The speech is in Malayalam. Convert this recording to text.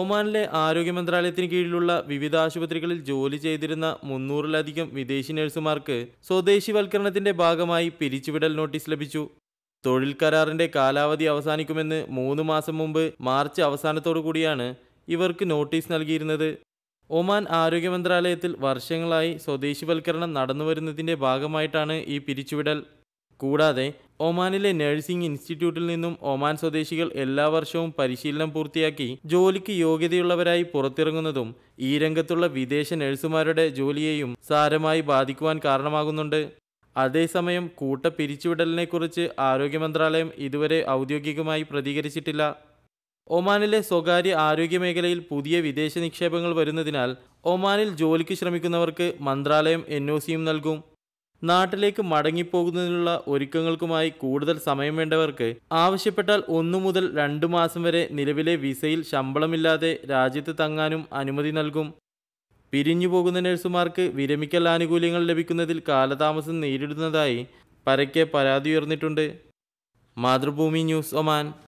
ഒമാനിലെ ആരോഗ്യ മന്ത്രാലയത്തിന് കീഴിലുള്ള വിവിധ ആശുപത്രികളിൽ ജോലി ചെയ്തിരുന്ന മുന്നൂറിലധികം വിദേശി നഴ്സുമാർക്ക് സ്വദേശിവൽക്കരണത്തിന്റെ ഭാഗമായി പിരിച്ചുവിടൽ നോട്ടീസ് ലഭിച്ചു തൊഴിൽ കരാറിന്റെ കാലാവധി അവസാനിക്കുമെന്ന് മൂന്ന് മാസം മുമ്പ് മാർച്ച് അവസാനത്തോടു കൂടിയാണ് ഇവർക്ക് നോട്ടീസ് നൽകിയിരുന്നത് ഒമാൻ ആരോഗ്യ മന്ത്രാലയത്തിൽ വർഷങ്ങളായി സ്വദേശിവൽക്കരണം നടന്നുവരുന്നതിന്റെ ഭാഗമായിട്ടാണ് ഈ പിരിച്ചുവിടൽ കൂടാതെ ഒമാനിലെ നഴ്സിംഗ് ഇൻസ്റ്റിറ്റ്യൂട്ടിൽ നിന്നും ഒമാൻ സ്വദേശികൾ എല്ലാ വർഷവും പരിശീലനം പൂർത്തിയാക്കി ജോലിക്ക് യോഗ്യതയുള്ളവരായി പുറത്തിറങ്ങുന്നതും ഈ രംഗത്തുള്ള വിദേശ നഴ്സുമാരുടെ ജോലിയെയും സാരമായി ബാധിക്കുവാൻ കാരണമാകുന്നുണ്ട് അതേസമയം കൂട്ട പിരിച്ചുവിടലിനെക്കുറിച്ച് ആരോഗ്യ മന്ത്രാലയം ഇതുവരെ ഔദ്യോഗികമായി പ്രതികരിച്ചിട്ടില്ല ഒമാനിലെ സ്വകാര്യ ആരോഗ്യ മേഖലയിൽ പുതിയ വിദേശ നിക്ഷേപങ്ങൾ വരുന്നതിനാൽ ഒമാനിൽ ജോലിക്ക് ശ്രമിക്കുന്നവർക്ക് മന്ത്രാലയം എൻ നൽകും നാട്ടിലേക്ക് മടങ്ങിപ്പോകുന്നതിനുള്ള ഒരുക്കങ്ങൾക്കുമായി കൂടുതൽ സമയം വേണ്ടവർക്ക് ആവശ്യപ്പെട്ടാൽ ഒന്നു മുതൽ രണ്ടു മാസം വരെ നിലവിലെ വിസയിൽ ശമ്പളമില്ലാതെ രാജ്യത്ത് തങ്ങാനും അനുമതി നൽകും പിരിഞ്ഞു പോകുന്ന നഴ്സുമാർക്ക് വിരമിക്കൽ ആനുകൂല്യങ്ങൾ ലഭിക്കുന്നതിൽ കാലതാമസം നേരിടുന്നതായി പരക്കെ പരാതി ഉയർന്നിട്ടുണ്ട് മാതൃഭൂമി ന്യൂസ് ഒമാൻ